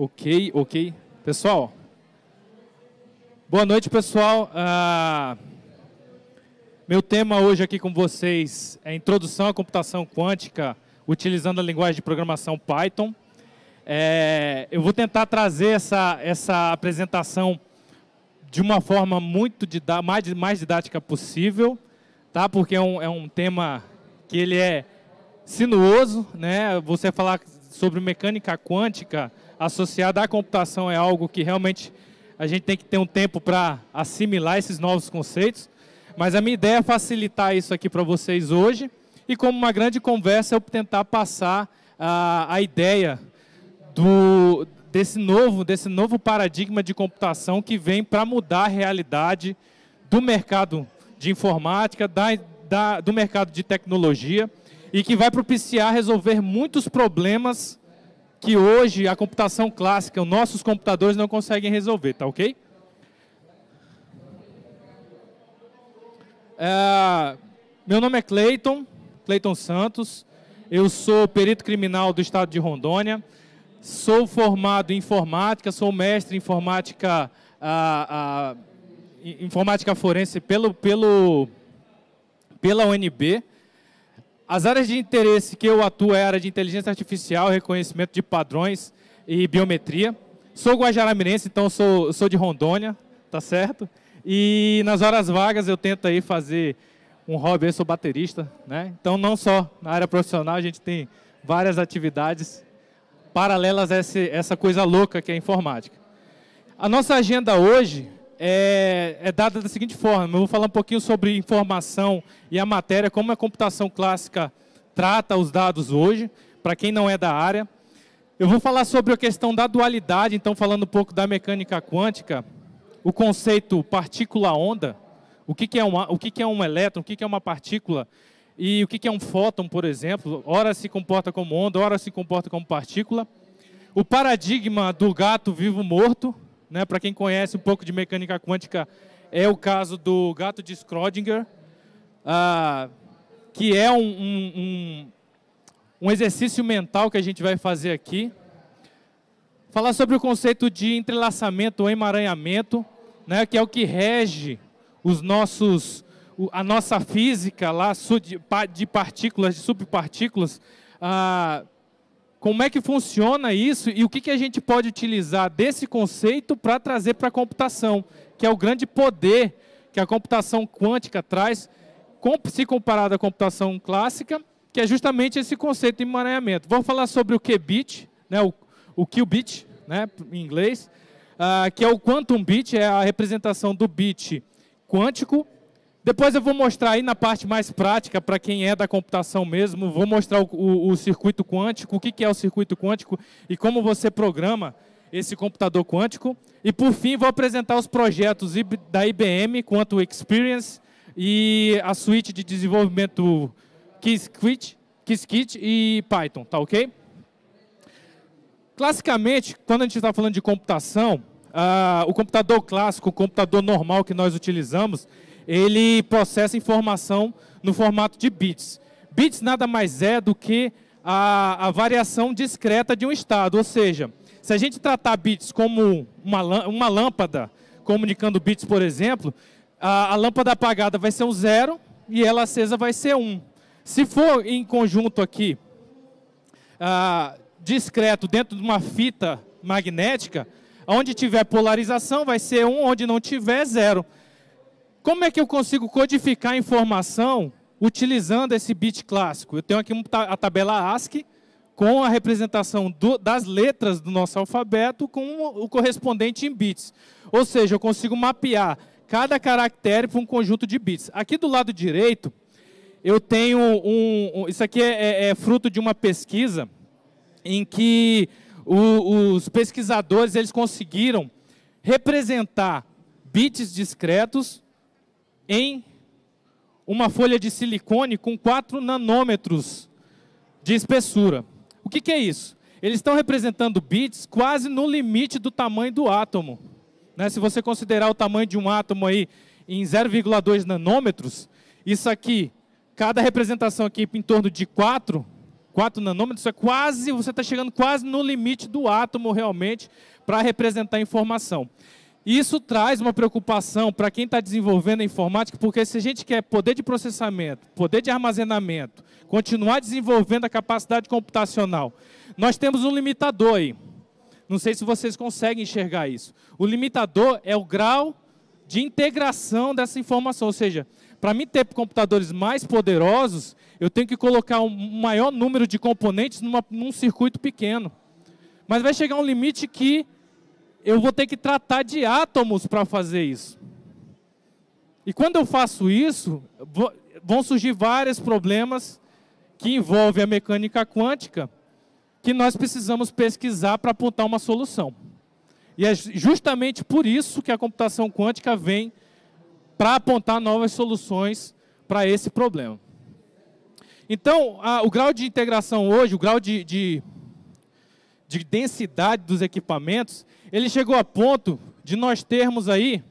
Ok, ok. Pessoal, boa noite, pessoal. Ah, meu tema hoje aqui com vocês é Introdução à Computação Quântica utilizando a linguagem de programação Python. É, eu vou tentar trazer essa, essa apresentação de uma forma muito didá mais, mais didática possível, tá? porque é um, é um tema que ele é sinuoso. Né? Você falar sobre mecânica quântica associada à computação é algo que realmente a gente tem que ter um tempo para assimilar esses novos conceitos. Mas a minha ideia é facilitar isso aqui para vocês hoje. E como uma grande conversa, eu tentar passar a, a ideia do, desse, novo, desse novo paradigma de computação que vem para mudar a realidade do mercado de informática, da, da, do mercado de tecnologia e que vai propiciar resolver muitos problemas que hoje a computação clássica, os nossos computadores não conseguem resolver, tá ok? É, meu nome é Cleiton, Cleiton Santos, eu sou perito criminal do estado de Rondônia, sou formado em informática, sou mestre em informática, informática forense pelo, pelo, pela UNB, as áreas de interesse que eu atuo é a área de inteligência artificial, reconhecimento de padrões e biometria. Sou guajaramirense, então sou, sou de Rondônia, tá certo? E nas horas vagas eu tento aí fazer um hobby, eu sou baterista, né? Então não só na área profissional, a gente tem várias atividades paralelas a essa coisa louca que é a informática. A nossa agenda hoje é, é dada da seguinte forma: eu vou falar um pouquinho sobre informação e a matéria, como a computação clássica trata os dados hoje, para quem não é da área. Eu vou falar sobre a questão da dualidade, então, falando um pouco da mecânica quântica, o conceito partícula-onda, o, que, que, é uma, o que, que é um elétron, o que, que é uma partícula, e o que, que é um fóton, por exemplo, ora se comporta como onda, ora se comporta como partícula. O paradigma do gato vivo morto, né? Para quem conhece um pouco de mecânica quântica, é o caso do gato de Schrödinger, ah, que é um, um, um, exercício mental que a gente vai fazer aqui. Falar sobre o conceito de entrelaçamento ou emaranhamento, né, que é o que rege os nossos, a nossa física lá de partículas, de subpartículas, ah, como é que funciona isso e o que, que a gente pode utilizar desse conceito para trazer para a computação, que é o grande poder que a computação quântica traz, se comparada à computação clássica, que é justamente esse conceito de emaranhamento. Vou falar sobre o qubit, né, o, o qubit né, em inglês, uh, que é o quantum bit, é a representação do bit quântico depois eu vou mostrar aí na parte mais prática, para quem é da computação mesmo, vou mostrar o, o, o circuito quântico, o que, que é o circuito quântico e como você programa esse computador quântico. E por fim, vou apresentar os projetos da IBM quanto o Experience e a suíte de desenvolvimento Qiskit, Qiskit e Python, tá ok? Classicamente, quando a gente está falando de computação, ah, o computador clássico, o computador normal que nós utilizamos, ele processa informação no formato de bits. Bits nada mais é do que a, a variação discreta de um estado, ou seja, se a gente tratar bits como uma, uma lâmpada comunicando bits, por exemplo, a, a lâmpada apagada vai ser um zero e ela acesa vai ser um. Se for em conjunto aqui, ah, discreto dentro de uma fita magnética, onde tiver polarização vai ser um, onde não tiver, zero. Como é que eu consigo codificar a informação utilizando esse bit clássico? Eu tenho aqui a tabela ASCII com a representação do, das letras do nosso alfabeto com o correspondente em bits. Ou seja, eu consigo mapear cada caractere para um conjunto de bits. Aqui do lado direito, eu tenho um... um isso aqui é, é, é fruto de uma pesquisa em que o, os pesquisadores eles conseguiram representar bits discretos em uma folha de silicone com 4 nanômetros de espessura. O que, que é isso? Eles estão representando bits quase no limite do tamanho do átomo. Né? Se você considerar o tamanho de um átomo aí em 0,2 nanômetros, isso aqui, cada representação aqui em torno de 4, 4 nanômetros, é quase, você está chegando quase no limite do átomo realmente para representar informação. Isso traz uma preocupação para quem está desenvolvendo a informática, porque se a gente quer poder de processamento, poder de armazenamento, continuar desenvolvendo a capacidade computacional, nós temos um limitador aí. Não sei se vocês conseguem enxergar isso. O limitador é o grau de integração dessa informação, ou seja, para mim ter computadores mais poderosos, eu tenho que colocar um maior número de componentes numa, num circuito pequeno. Mas vai chegar um limite que eu vou ter que tratar de átomos para fazer isso. E quando eu faço isso, vão surgir vários problemas que envolvem a mecânica quântica, que nós precisamos pesquisar para apontar uma solução. E é justamente por isso que a computação quântica vem para apontar novas soluções para esse problema. Então, a, o grau de integração hoje, o grau de, de, de densidade dos equipamentos, ele chegou a ponto de nós termos aí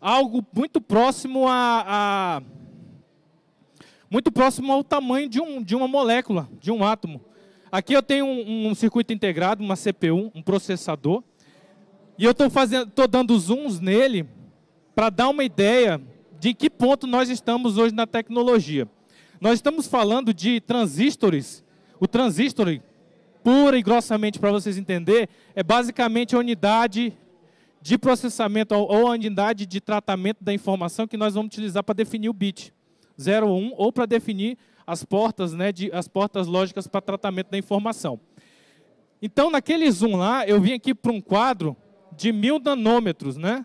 algo muito próximo a, a muito próximo ao tamanho de, um, de uma molécula, de um átomo. Aqui eu tenho um, um circuito integrado, uma CPU, um processador, e eu estou dando zooms nele para dar uma ideia de que ponto nós estamos hoje na tecnologia. Nós estamos falando de transistores. O transistor pura e grossamente para vocês entenderem, é basicamente a unidade de processamento ou a unidade de tratamento da informação que nós vamos utilizar para definir o bit 01 ou para definir as portas, né, de, as portas lógicas para tratamento da informação. Então, naquele zoom lá, eu vim aqui para um quadro de mil nanômetros, né?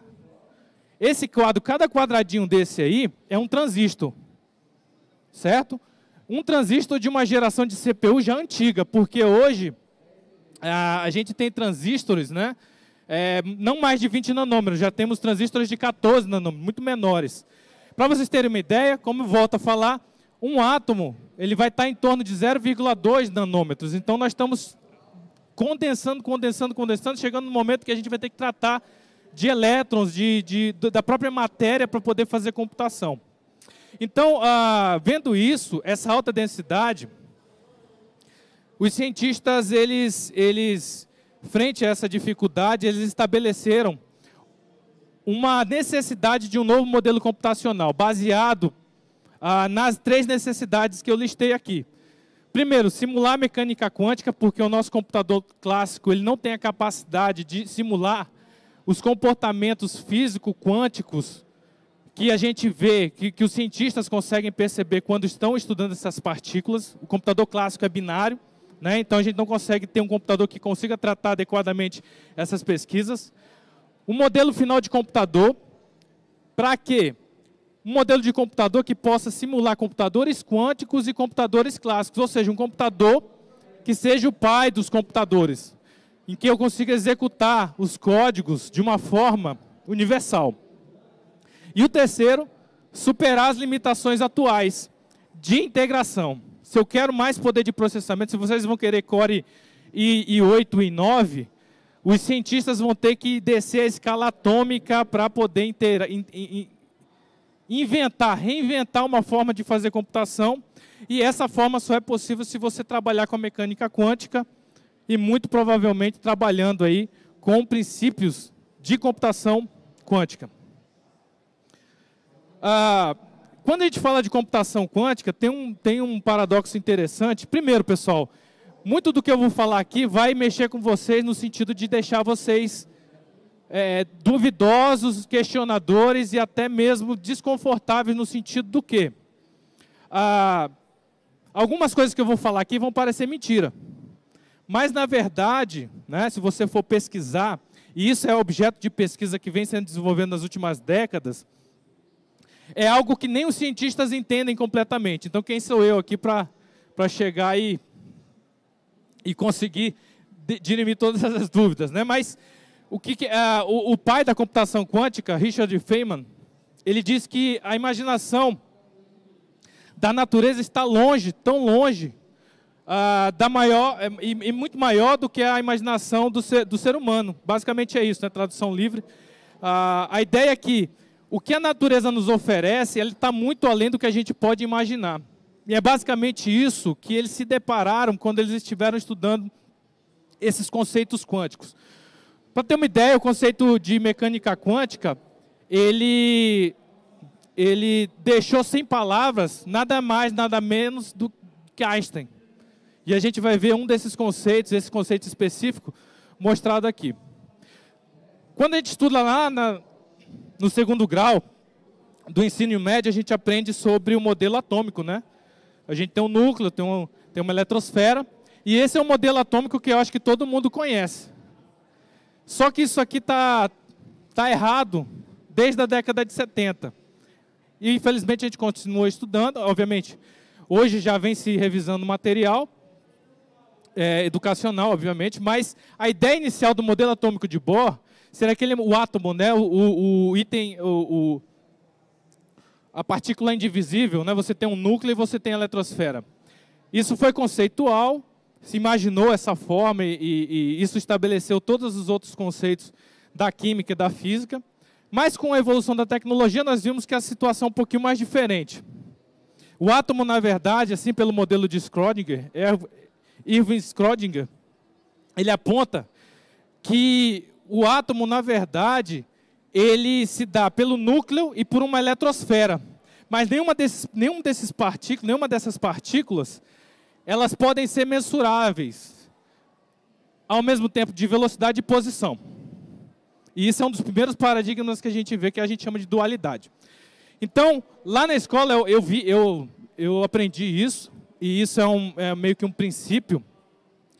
Esse quadro, cada quadradinho desse aí, é um transistor, certo? um transistor de uma geração de CPU já antiga, porque hoje a gente tem transistores, né? É, não mais de 20 nanômetros, já temos transistores de 14 nanômetros, muito menores. Para vocês terem uma ideia, como volta a falar, um átomo ele vai estar tá em torno de 0,2 nanômetros. Então nós estamos condensando, condensando, condensando, chegando no momento que a gente vai ter que tratar de elétrons, de, de da própria matéria para poder fazer computação. Então, ah, vendo isso, essa alta densidade, os cientistas, eles, eles, frente a essa dificuldade, eles estabeleceram uma necessidade de um novo modelo computacional, baseado ah, nas três necessidades que eu listei aqui. Primeiro, simular mecânica quântica, porque o nosso computador clássico ele não tem a capacidade de simular os comportamentos físico-quânticos que a gente vê, que, que os cientistas conseguem perceber quando estão estudando essas partículas. O computador clássico é binário, né? então a gente não consegue ter um computador que consiga tratar adequadamente essas pesquisas. O modelo final de computador, para quê? Um modelo de computador que possa simular computadores quânticos e computadores clássicos, ou seja, um computador que seja o pai dos computadores, em que eu consiga executar os códigos de uma forma universal. E o terceiro, superar as limitações atuais de integração. Se eu quero mais poder de processamento, se vocês vão querer Core e, 8 e 9, os cientistas vão ter que descer a escala atômica para poder inteira, in, in, inventar, reinventar uma forma de fazer computação. E essa forma só é possível se você trabalhar com a mecânica quântica e muito provavelmente trabalhando aí com princípios de computação quântica. Ah, quando a gente fala de computação quântica, tem um, tem um paradoxo interessante. Primeiro, pessoal, muito do que eu vou falar aqui vai mexer com vocês no sentido de deixar vocês é, duvidosos, questionadores e até mesmo desconfortáveis no sentido do quê? Ah, algumas coisas que eu vou falar aqui vão parecer mentira. Mas, na verdade, né, se você for pesquisar, e isso é objeto de pesquisa que vem sendo desenvolvido nas últimas décadas, é algo que nem os cientistas entendem completamente. Então, quem sou eu aqui para chegar e, e conseguir dirimir todas essas dúvidas? Né? Mas o, que, que uh, o, o pai da computação quântica, Richard Feynman, ele diz que a imaginação da natureza está longe, tão longe, uh, da maior eh, e, e, muito maior do que a imaginação do ser, do ser humano. Basicamente é isso, né? tradução livre. Uh, a ideia é que o que a natureza nos oferece, ele está muito além do que a gente pode imaginar. E é basicamente isso que eles se depararam quando eles estiveram estudando esses conceitos quânticos. Para ter uma ideia, o conceito de mecânica quântica, ele, ele deixou sem palavras nada mais, nada menos do que Einstein. E a gente vai ver um desses conceitos, esse conceito específico, mostrado aqui. Quando a gente estuda lá na, no segundo grau do ensino médio, a gente aprende sobre o modelo atômico, né? A gente tem um núcleo, tem, um, tem uma eletrosfera, e esse é o modelo atômico que eu acho que todo mundo conhece. Só que isso aqui está tá errado desde a década de 70. E, infelizmente, a gente continua estudando, obviamente. Hoje já vem se revisando o material é, educacional, obviamente, mas a ideia inicial do modelo atômico de Bohr Será que ele é o átomo, né? O, o, o item, o, a partícula indivisível, né? Você tem um núcleo e você tem a eletrosfera. Isso foi conceitual, se imaginou essa forma e, e isso estabeleceu todos os outros conceitos da química e da física. Mas com a evolução da tecnologia, nós vimos que a situação é um pouquinho mais diferente. O átomo, na verdade, assim pelo modelo de Schrödinger, Irving Schrödinger, ele aponta que o átomo, na verdade, ele se dá pelo núcleo e por uma eletrosfera. Mas nenhuma desses, nenhum desses partículas, nenhuma dessas partículas, elas podem ser mensuráveis ao mesmo tempo de velocidade e posição. E isso é um dos primeiros paradigmas que a gente vê, que a gente chama de dualidade. Então, lá na escola eu, eu vi, eu, eu aprendi isso, e isso é, um, é meio que um princípio,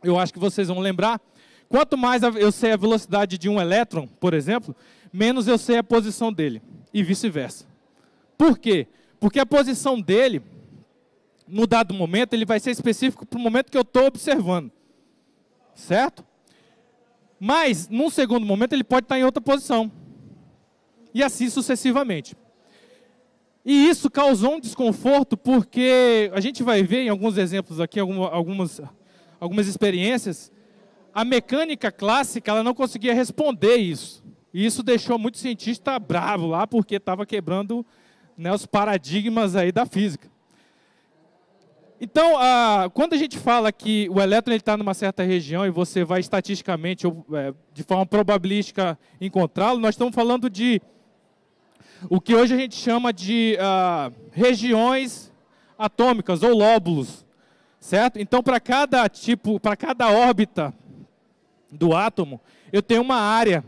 eu acho que vocês vão lembrar, Quanto mais eu sei a velocidade de um elétron, por exemplo, menos eu sei a posição dele, e vice-versa. Por quê? Porque a posição dele, no dado momento, ele vai ser específico para o momento que eu estou observando. Certo? Mas, num segundo momento, ele pode estar tá em outra posição. E assim sucessivamente. E isso causou um desconforto, porque a gente vai ver em alguns exemplos aqui, algumas, algumas experiências, a mecânica clássica ela não conseguia responder isso. E isso deixou muito cientista bravo lá, porque estava quebrando né, os paradigmas aí da física. Então, a, quando a gente fala que o elétron está numa certa região e você vai estatisticamente, ou é, de forma probabilística, encontrá-lo, nós estamos falando de o que hoje a gente chama de ah, regiões atômicas ou lóbulos, certo? Então, para cada tipo, para cada órbita do átomo, eu tenho uma área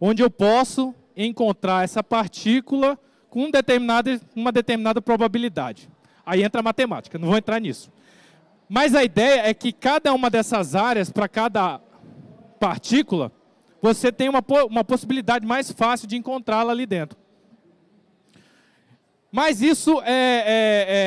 onde eu posso encontrar essa partícula com um uma determinada probabilidade. Aí entra a matemática, não vou entrar nisso. Mas a ideia é que cada uma dessas áreas, para cada partícula, você tem uma, uma possibilidade mais fácil de encontrá-la ali dentro. Mas isso é, é,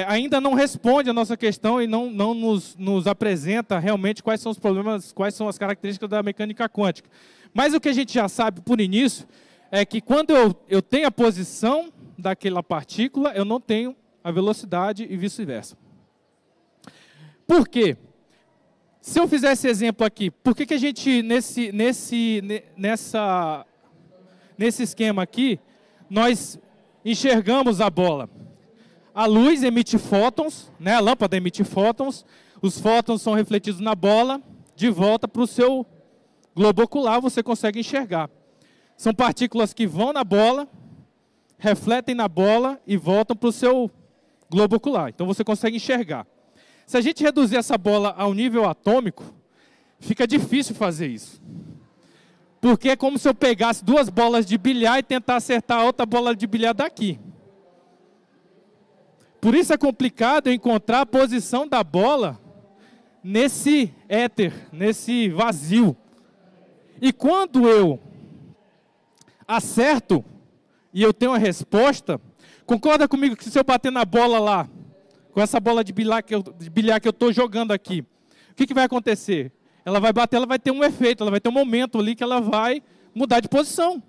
é, ainda não responde a nossa questão e não, não nos, nos, apresenta realmente quais são os problemas, quais são as características da mecânica quântica. Mas o que a gente já sabe por início é que quando eu, eu tenho a posição daquela partícula, eu não tenho a velocidade e vice-versa. Por quê? Se eu fizesse esse exemplo aqui, por que, que a gente, nesse, nesse, nessa, nesse esquema aqui, nós enxergamos a bola. A luz emite fótons, né? a lâmpada emite fótons, os fótons são refletidos na bola, de volta para o seu globo ocular você consegue enxergar. São partículas que vão na bola, refletem na bola e voltam para o seu globo ocular. Então você consegue enxergar. Se a gente reduzir essa bola ao nível atômico, fica difícil fazer isso. Porque é como se eu pegasse duas bolas de bilhar e tentar acertar a outra bola de bilhar daqui. Por isso é complicado encontrar a posição da bola nesse éter, nesse vazio. E quando eu acerto e eu tenho a resposta, concorda comigo que se eu bater na bola lá, com essa bola de bilhar que eu estou jogando aqui, o que, que vai acontecer? ela vai bater, ela vai ter um efeito, ela vai ter um momento ali que ela vai mudar de posição.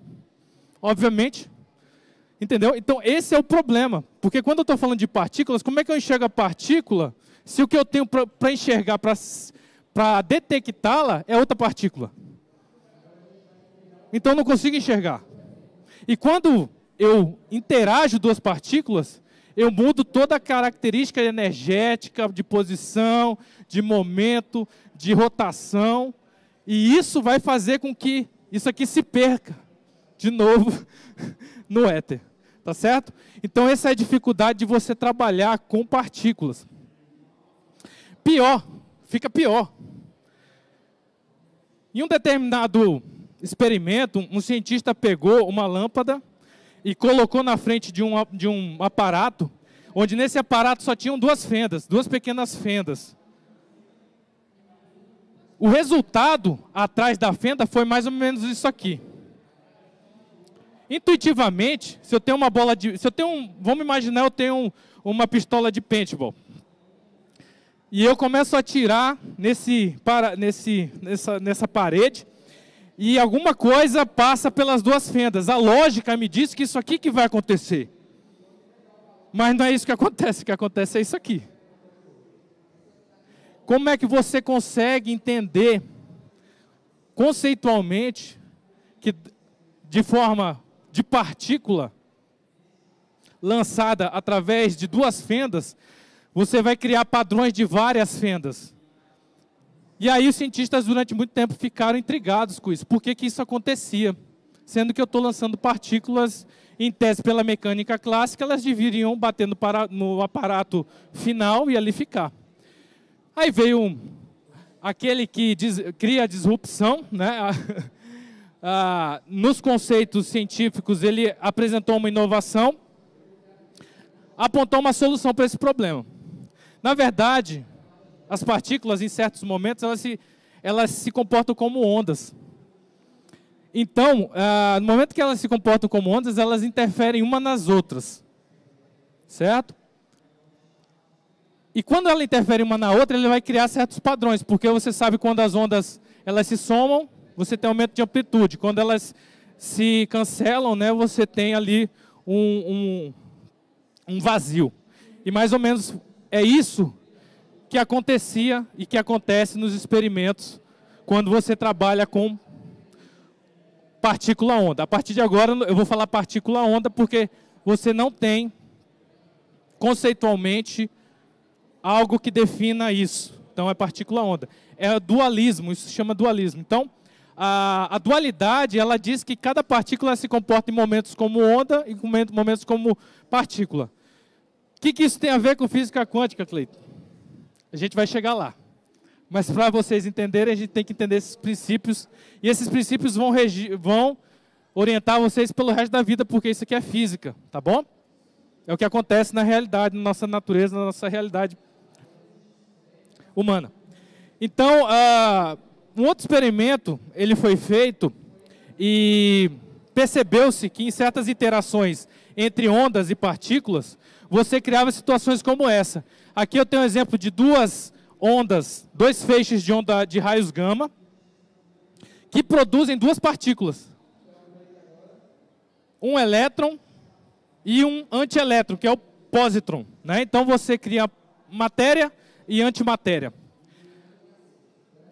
Obviamente. Entendeu? Então, esse é o problema. Porque quando eu estou falando de partículas, como é que eu enxergo a partícula se o que eu tenho para enxergar, para detectá-la, é outra partícula? Então, eu não consigo enxergar. E quando eu interajo duas partículas, eu mudo toda a característica energética, de posição, de momento, de rotação. E isso vai fazer com que isso aqui se perca de novo no éter. Tá certo? Então, essa é a dificuldade de você trabalhar com partículas. Pior, fica pior. Em um determinado experimento, um cientista pegou uma lâmpada e colocou na frente de um, de um aparato, onde nesse aparato só tinham duas fendas, duas pequenas fendas. O resultado atrás da fenda foi mais ou menos isso aqui. Intuitivamente, se eu tenho uma bola de, se eu tenho, um, vamos imaginar eu tenho um, uma pistola de paintball. E eu começo a atirar nesse, para, nesse, nessa, nessa parede e alguma coisa passa pelas duas fendas. A lógica me diz que isso aqui que vai acontecer. Mas não é isso que acontece, o que acontece é isso aqui. Como é que você consegue entender conceitualmente que de forma de partícula lançada através de duas fendas, você vai criar padrões de várias fendas? E aí os cientistas durante muito tempo ficaram intrigados com isso. Por que, que isso acontecia? Sendo que eu estou lançando partículas, em tese pela mecânica clássica, elas deveriam bater no, para, no aparato final e ali ficar. Aí veio um, aquele que diz, cria a disrupção, né? ah, nos conceitos científicos ele apresentou uma inovação, apontou uma solução para esse problema. Na verdade, as partículas, em certos momentos, elas se, elas se comportam como ondas. Então, ah, no momento que elas se comportam como ondas, elas interferem uma nas outras. Certo? E quando ela interfere uma na outra, ele vai criar certos padrões, porque você sabe quando as ondas elas se somam, você tem aumento de amplitude. Quando elas se cancelam, né, você tem ali um, um, um vazio. E mais ou menos é isso que acontecia e que acontece nos experimentos quando você trabalha com partícula onda. A partir de agora eu vou falar partícula onda porque você não tem conceitualmente algo que defina isso. Então é partícula onda. É dualismo, isso se chama dualismo. Então, a, a, dualidade, ela diz que cada partícula se comporta em momentos como onda e em momentos como partícula. O que, que isso tem a ver com física quântica, Cleiton? A gente vai chegar lá. Mas para vocês entenderem, a gente tem que entender esses princípios. E esses princípios vão, vão orientar vocês pelo resto da vida, porque isso aqui é física, tá bom? É o que acontece na realidade, na nossa natureza, na nossa realidade humana. Então, uh, um outro experimento, ele foi feito e percebeu-se que em certas interações entre ondas e partículas, você criava situações como essa. Aqui eu tenho um exemplo de duas ondas, dois feixes de onda de raios gama, que produzem duas partículas. Um elétron e um antielétron, que é o positron. Né? Então você cria matéria e antimatéria.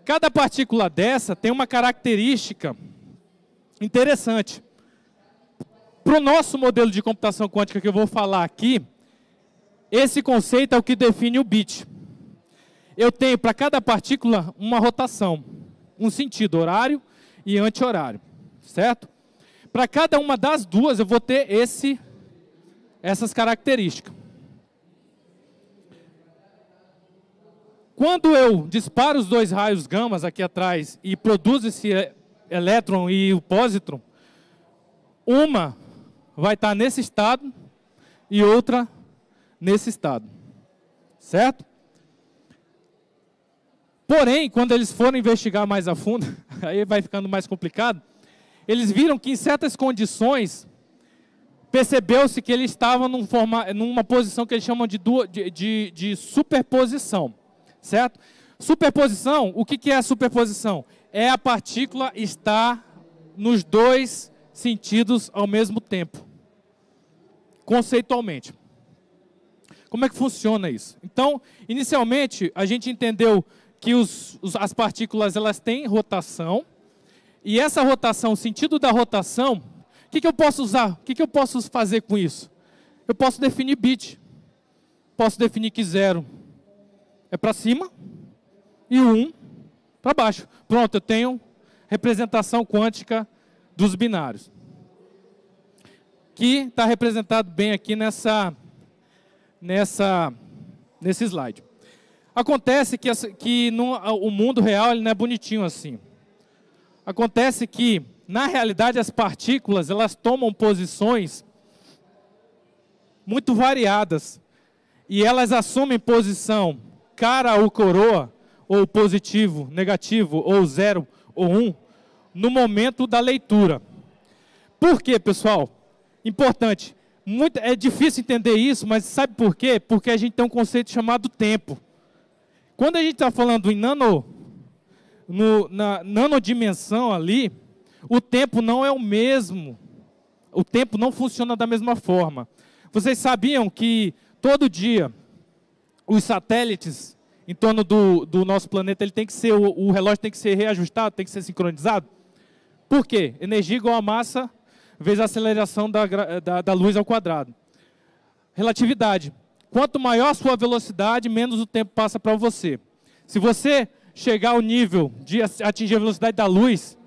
Cada partícula dessa tem uma característica interessante. Para o nosso modelo de computação quântica que eu vou falar aqui, esse conceito é o que define o bit. Eu tenho para cada partícula uma rotação, um sentido horário e anti-horário, certo? Para cada uma das duas eu vou ter esse, essas características. Quando eu disparo os dois raios gamas aqui atrás e produzo esse é, elétron e o pósitron, uma vai estar tá nesse estado e outra nesse estado. Certo? Porém, quando eles foram investigar mais a fundo, aí vai ficando mais complicado, eles viram que em certas condições percebeu-se que eles estavam num forma, numa posição que eles chamam de, de, de, de superposição, certo? Superposição, o que, que é a superposição? É a partícula estar nos dois sentidos ao mesmo tempo, conceitualmente. Como é que funciona isso? Então, inicialmente, a gente entendeu que os, os, as partículas elas têm rotação, e essa rotação, o sentido da rotação, o que, que eu posso usar? O que, que eu posso fazer com isso? Eu posso definir bit. Posso definir que zero é para cima e um para baixo. Pronto, eu tenho representação quântica dos binários. Que está representado bem aqui nessa nessa, nesse slide. Acontece que, que no, o mundo real ele não é bonitinho assim. Acontece que, na realidade, as partículas elas tomam posições muito variadas. E elas assumem posição cara ou coroa, ou positivo, negativo, ou zero, ou um, no momento da leitura. Por quê, pessoal? Importante. Muito, é difícil entender isso, mas sabe por quê? Porque a gente tem um conceito chamado tempo. Quando a gente está falando em nano, no, na nanodimensão ali, o tempo não é o mesmo. O tempo não funciona da mesma forma. Vocês sabiam que todo dia os satélites em torno do, do nosso planeta, ele tem que ser, o, o relógio tem que ser reajustado, tem que ser sincronizado? Por quê? Energia igual a massa vezes a aceleração da, da, da luz ao quadrado. Relatividade. Quanto maior a sua velocidade, menos o tempo passa para você. Se você chegar ao nível de atingir a velocidade da luz,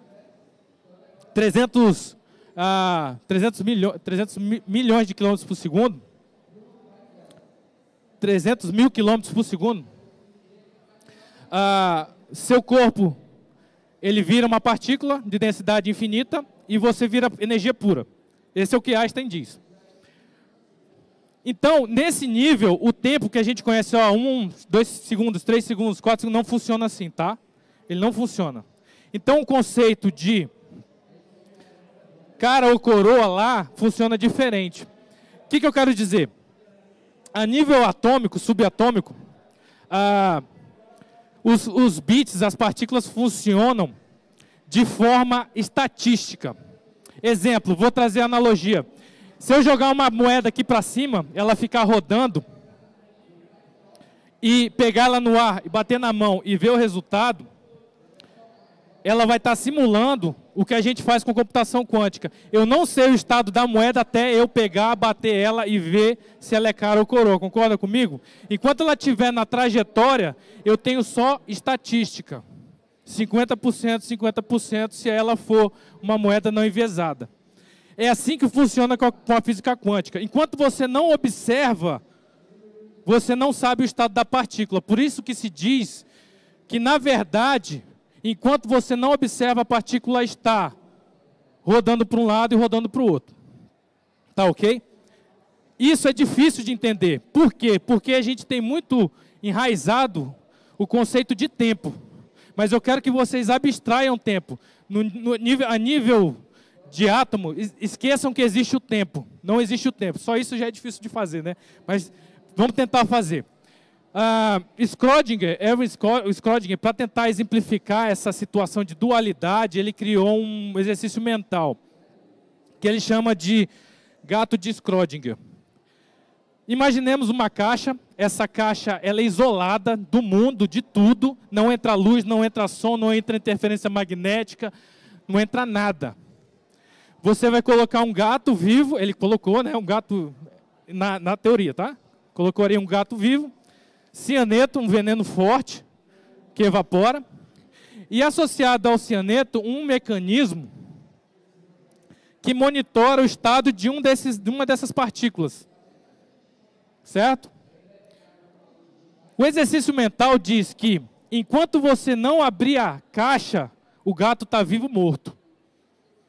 300, ah, 300, milho, 300 milhões de quilômetros por segundo, 300 mil quilômetros por segundo, ah, seu corpo ele vira uma partícula de densidade infinita e você vira energia pura. Esse é o que Einstein diz. Então, nesse nível, o tempo que a gente conhece, ó, um, dois segundos, três segundos, quatro segundos, não funciona assim, tá? Ele não funciona. Então, o conceito de cara ou coroa lá funciona diferente. O que, que eu quero dizer? A nível atômico, subatômico, ah, os, os bits, as partículas funcionam de forma estatística. Exemplo, vou trazer analogia. Se eu jogar uma moeda aqui para cima, ela ficar rodando e pegar ela no ar e bater na mão e ver o resultado, ela vai estar tá simulando o que a gente faz com computação quântica. Eu não sei o estado da moeda até eu pegar, bater ela e ver se ela é cara ou coroa. Concorda comigo? Enquanto ela estiver na trajetória, eu tenho só estatística. 50%, 50%, se ela for uma moeda não enviesada. É assim que funciona com a física quântica. Enquanto você não observa, você não sabe o estado da partícula. Por isso que se diz que, na verdade, enquanto você não observa, a partícula está rodando para um lado e rodando para o outro. Tá ok? Isso é difícil de entender. Por quê? Porque a gente tem muito enraizado o conceito de tempo. Mas eu quero que vocês abstraiam tempo. No, no nível, a nível de átomo, esqueçam que existe o tempo. Não existe o tempo. Só isso já é difícil de fazer, né? Mas vamos tentar fazer. Uh, Schrödinger, Erwin Schrödinger, para tentar exemplificar essa situação de dualidade, ele criou um exercício mental que ele chama de gato de Schrödinger. Imaginemos uma caixa, essa caixa ela é isolada do mundo, de tudo, não entra luz, não entra som, não entra interferência magnética, não entra nada. Você vai colocar um gato vivo, ele colocou, né, um gato na, na teoria, tá? Colocou aí um gato vivo, cianeto, um veneno forte que evapora, e associado ao cianeto um mecanismo que monitora o estado de, um desses, de uma dessas partículas. Certo? O exercício mental diz que enquanto você não abrir a caixa, o gato está vivo morto.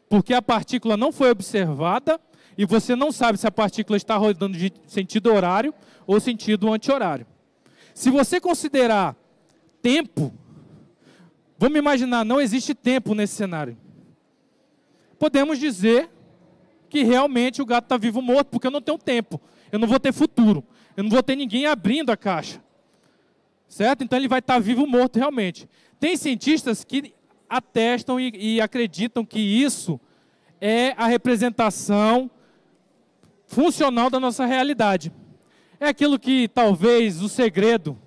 Porque a partícula não foi observada e você não sabe se a partícula está rodando de sentido horário ou sentido anti-horário. Se você considerar tempo, vamos imaginar, não existe tempo nesse cenário. Podemos dizer que realmente o gato está vivo morto, porque eu não tenho tempo eu não vou ter futuro. Eu não vou ter ninguém abrindo a caixa. Certo? Então ele vai estar vivo ou morto realmente. Tem cientistas que atestam e, e acreditam que isso é a representação funcional da nossa realidade. É aquilo que talvez o segredo,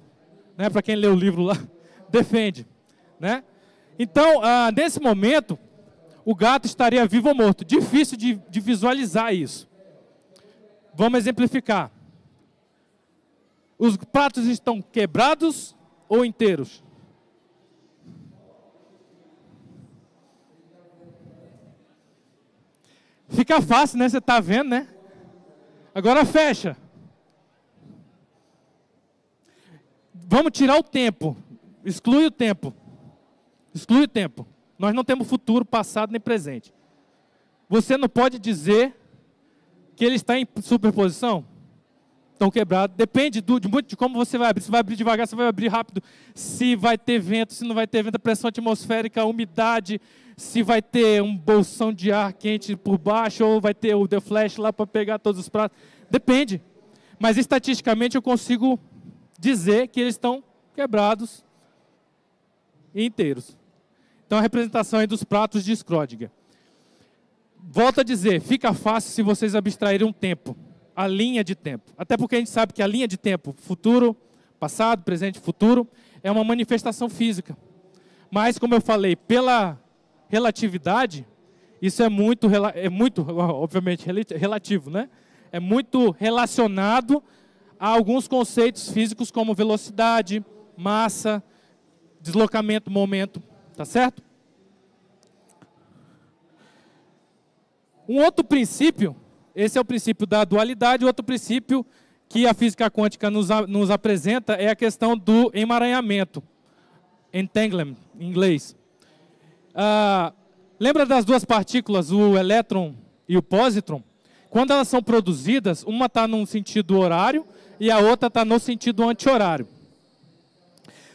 né, para quem lê o livro lá, defende. Né? Então, ah, nesse momento, o gato estaria vivo ou morto. Difícil de, de visualizar isso. Vamos exemplificar. Os pratos estão quebrados ou inteiros? Fica fácil, né? Você está vendo, né? Agora fecha. Vamos tirar o tempo. Exclui o tempo. Exclui o tempo. Nós não temos futuro, passado nem presente. Você não pode dizer que ele está em superposição? Estão quebrados. Depende do, de muito de como você vai abrir. Se vai abrir devagar, se vai abrir rápido. Se vai ter vento, se não vai ter vento, a pressão atmosférica, a umidade, se vai ter um bolsão de ar quente por baixo ou vai ter o The Flash lá para pegar todos os pratos. Depende. Mas estatisticamente eu consigo dizer que eles estão quebrados e inteiros. Então a representação aí dos pratos de Scrodinger. Volto a dizer, fica fácil se vocês abstraírem um tempo, a linha de tempo. Até porque a gente sabe que a linha de tempo, futuro, passado, presente, futuro, é uma manifestação física. Mas, como eu falei, pela relatividade, isso é muito, é muito obviamente, relativo, né? É muito relacionado a alguns conceitos físicos como velocidade, massa, deslocamento, momento, tá certo? Um outro princípio, esse é o princípio da dualidade, outro princípio que a física quântica nos, a, nos apresenta é a questão do emaranhamento, entanglement, em inglês. Ah, lembra das duas partículas, o elétron e o pósitron? Quando elas são produzidas, uma está num sentido horário e a outra está no sentido anti-horário.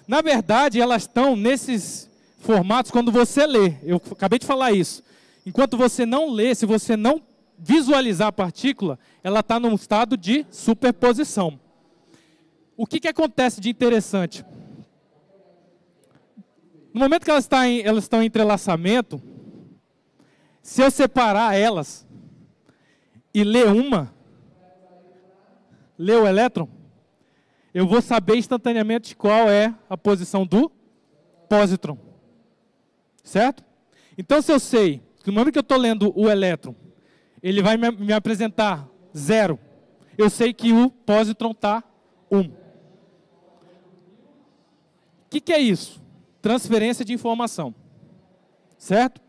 Na verdade, elas estão nesses formatos quando você lê. Eu acabei de falar isso. Enquanto você não lê, se você não visualizar a partícula, ela está num estado de superposição. O que, que acontece de interessante? No momento que elas, tá em, elas estão em entrelaçamento, se eu separar elas e ler uma, ler o elétron, eu vou saber instantaneamente qual é a posição do pósitron. Certo? Então, se eu sei no momento que eu estou lendo o elétron, ele vai me apresentar zero. Eu sei que o pósitron está Um. O que, que é isso? Transferência de informação. Certo?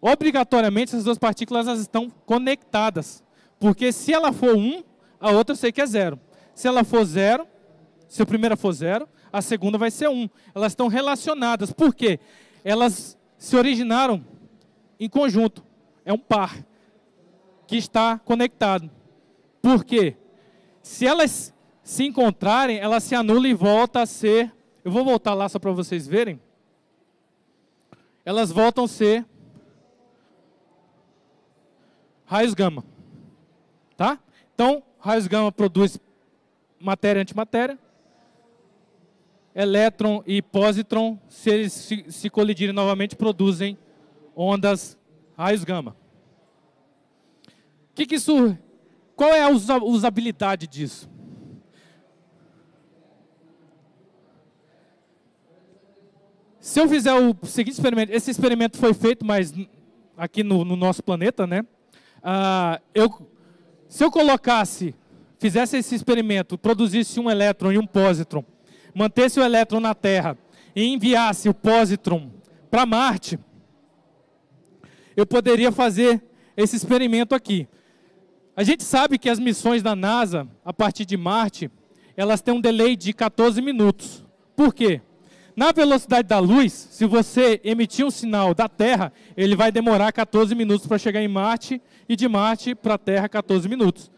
Obrigatoriamente, essas duas partículas elas estão conectadas. Porque se ela for um, a outra eu sei que é zero. Se ela for zero, se a primeira for zero, a segunda vai ser Um. Elas estão relacionadas. Por quê? Elas se originaram em conjunto, é um par que está conectado. Por quê? Se elas se encontrarem, ela se anula e volta a ser. Eu vou voltar lá só para vocês verem. Elas voltam a ser raios gama. Tá? Então, raios gama produz matéria e antimatéria. Elétron e pósitron, se eles se, se colidirem novamente, produzem ondas raios gama. Que que isso, qual é a usabilidade disso? Se eu fizer o seguinte experimento, esse experimento foi feito, mas aqui no, no nosso planeta, né? Ah, eu, se eu colocasse, fizesse esse experimento, produzisse um elétron e um pósitron, mantesse o elétron na Terra e enviasse o pósitron para Marte, eu poderia fazer esse experimento aqui. A gente sabe que as missões da NASA, a partir de Marte, elas têm um delay de 14 minutos. Por quê? Na velocidade da luz, se você emitir um sinal da Terra, ele vai demorar 14 minutos para chegar em Marte e de Marte para a Terra 14 minutos.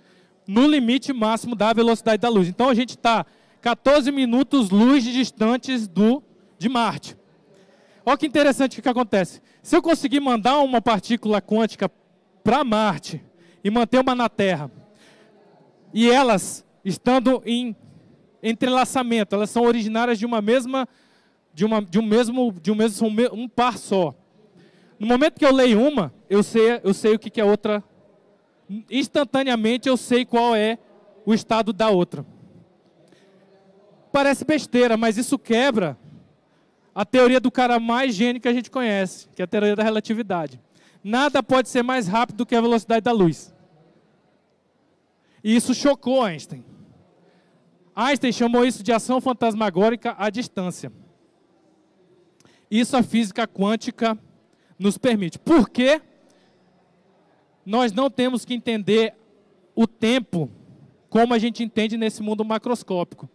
No limite máximo da velocidade da luz. Então a gente está 14 minutos luz distantes do, de Marte. Olha que interessante o que acontece. Se eu conseguir mandar uma partícula quântica para Marte e manter uma na Terra, e elas estando em entrelaçamento, elas são originárias de uma mesma, de, uma, de um mesmo, de um mesmo, um par só. No momento que eu leio uma, eu sei, eu sei o que, que é outra. Instantaneamente eu sei qual é o estado da outra. Parece besteira, mas isso quebra a teoria do cara mais gênio que a gente conhece, que é a teoria da relatividade. Nada pode ser mais rápido do que a velocidade da luz. E isso chocou Einstein. Einstein chamou isso de ação fantasmagórica à distância. Isso a física quântica nos permite. Por quê? Nós não temos que entender o tempo como a gente entende nesse mundo macroscópico.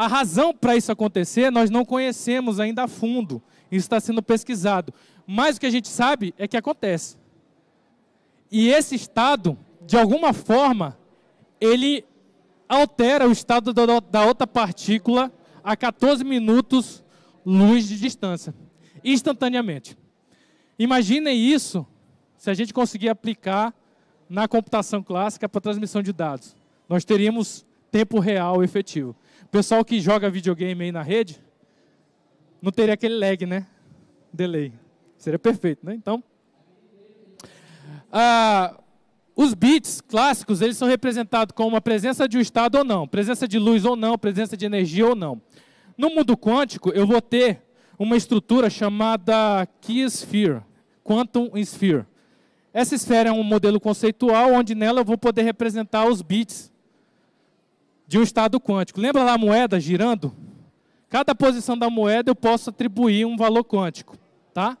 A razão para isso acontecer nós não conhecemos ainda a fundo. Isso está sendo pesquisado. Mas o que a gente sabe é que acontece. E esse estado, de alguma forma, ele altera o estado da outra partícula a 14 minutos luz de distância, instantaneamente. Imaginem isso se a gente conseguir aplicar na computação clássica para transmissão de dados. Nós teríamos tempo real efetivo. Pessoal que joga videogame aí na rede, não teria aquele lag, né? Delay. Seria perfeito, né? Então, ah, os bits clássicos, eles são representados com uma presença de um estado ou não, presença de luz ou não, presença de energia ou não. No mundo quântico, eu vou ter uma estrutura chamada Key Sphere, Quantum Sphere. Essa esfera é um modelo conceitual onde nela eu vou poder representar os bits de um estado quântico. Lembra lá a moeda girando? Cada posição da moeda eu posso atribuir um valor quântico, tá?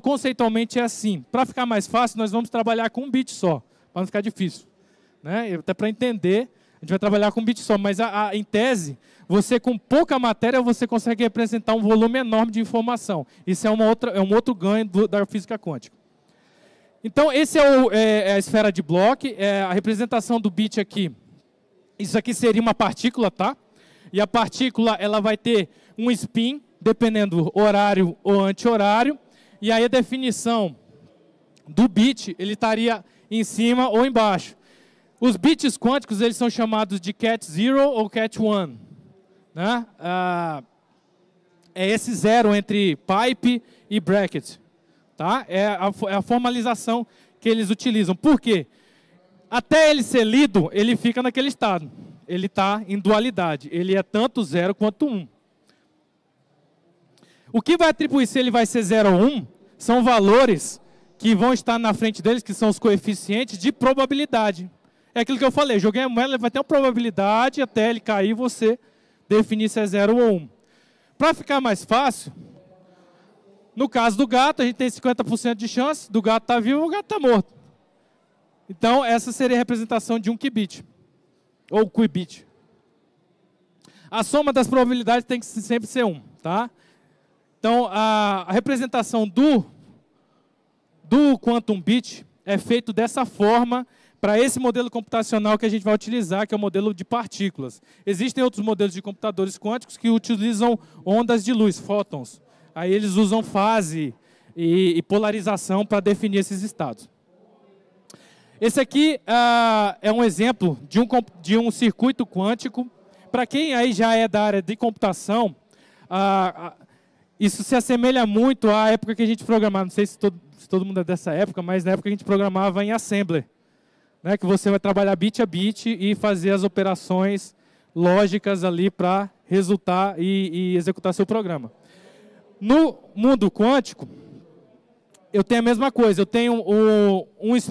conceitualmente é assim. Para ficar mais fácil, nós vamos trabalhar com um bit só, para não ficar difícil. Né? Até para entender, a gente vai trabalhar com um bit só. Mas a, a, em tese, você com pouca matéria, você consegue representar um volume enorme de informação. Isso é, uma outra, é um outro ganho do, da física quântica. Então, esse é, o, é, é a esfera de Bloch. É a representação do bit aqui isso aqui seria uma partícula, tá? E a partícula ela vai ter um spin, dependendo horário ou anti-horário. E aí a definição do bit, ele estaria em cima ou embaixo. Os bits quânticos, eles são chamados de cat zero ou cat one. Né? Ah, é esse zero entre pipe e bracket. Tá? É, a, é a formalização que eles utilizam. Por quê? Até ele ser lido, ele fica naquele estado. Ele está em dualidade. Ele é tanto zero quanto um. O que vai atribuir se ele vai ser zero ou um são valores que vão estar na frente deles, que são os coeficientes de probabilidade. É aquilo que eu falei, joguei a moeda, ele vai ter uma probabilidade até ele cair você definir se é 0 ou 1. Um. Para ficar mais fácil, no caso do gato, a gente tem 50% de chance do gato estar tá vivo ou o gato está morto. Então, essa seria a representação de um qubit, ou qubit. A soma das probabilidades tem que sempre ser 1, um, tá? Então, a representação do, do quantum bit é feito dessa forma para esse modelo computacional que a gente vai utilizar, que é o modelo de partículas. Existem outros modelos de computadores quânticos que utilizam ondas de luz, fótons. Aí eles usam fase e, e polarização para definir esses estados. Esse aqui uh, é um exemplo de um, de um circuito quântico. Para quem aí já é da área de computação, uh, isso se assemelha muito à época que a gente programava. Não sei se todo, se todo mundo é dessa época, mas na época a gente programava em Assembler. Né, que você vai trabalhar bit a bit e fazer as operações lógicas ali para resultar e, e executar seu programa. No mundo quântico, eu tenho a mesma coisa. Eu tenho o,